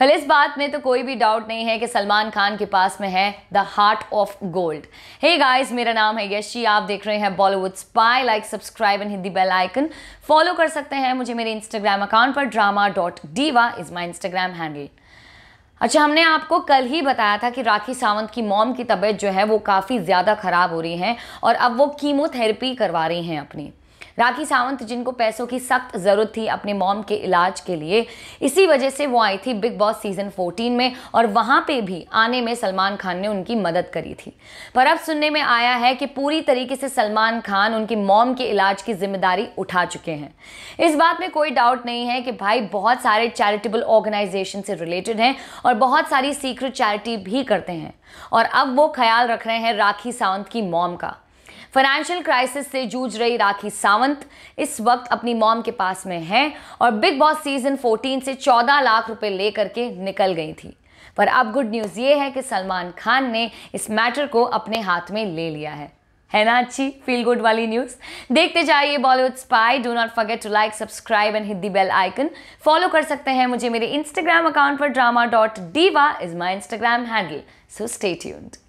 भले इस बात में तो कोई भी डाउट नहीं है कि सलमान खान के पास में है the heart of gold hey guys मेरा नाम है यशी आप देख रहे हैं Bollywood spy like subscribe and hit the bell icon follow कर सकते हैं मुझे मेरे इंस्टाग्राम अकाउंट पर drama dot diva is my Instagram handle अच्छा हमने आपको कल ही बताया था कि राखी सावंत की मॉम की तबीयत जो है वो काफ़ी ज़्यादा ख़राब हो रही है और अब वो कीमोथेरेपी करवा रही हैं अपनी राखी सावंत जिनको पैसों की सख्त ज़रूरत थी अपने मॉम के इलाज के लिए इसी वजह से वो आई थी बिग बॉस सीजन 14 में और वहाँ पे भी आने में सलमान खान ने उनकी मदद करी थी पर अब सुनने में आया है कि पूरी तरीके से सलमान खान उनकी मॉम के इलाज की जिम्मेदारी उठा चुके हैं इस बात में कोई डाउट नहीं है कि भाई बहुत सारे चैरिटेबल ऑर्गेनाइजेशन से रिलेटेड हैं और बहुत सारी सीक्रेट चैरिटी भी करते हैं और अब वो ख्याल रख रहे हैं राखी सावंत की मॉम का फाइनेंशियल क्राइसिस से जूझ रही राखी सावंत इस वक्त अपनी मॉम के पास में हैं और बिग बॉस सीजन 14 से 14 लाख रुपए लेकर के निकल गई थी पर अब गुड न्यूज़ ये है कि सलमान खान ने इस मैटर को अपने हाथ में ले लिया है है ना अच्छी फील गुड वाली न्यूज देखते जाइए Bollywood spy do not forget to like subscribe and hit the bell icon follow कर सकते हैं मुझे मेरे इंस्टाग्राम अकाउंट पर drama dot diva is my Instagram handle so stay tuned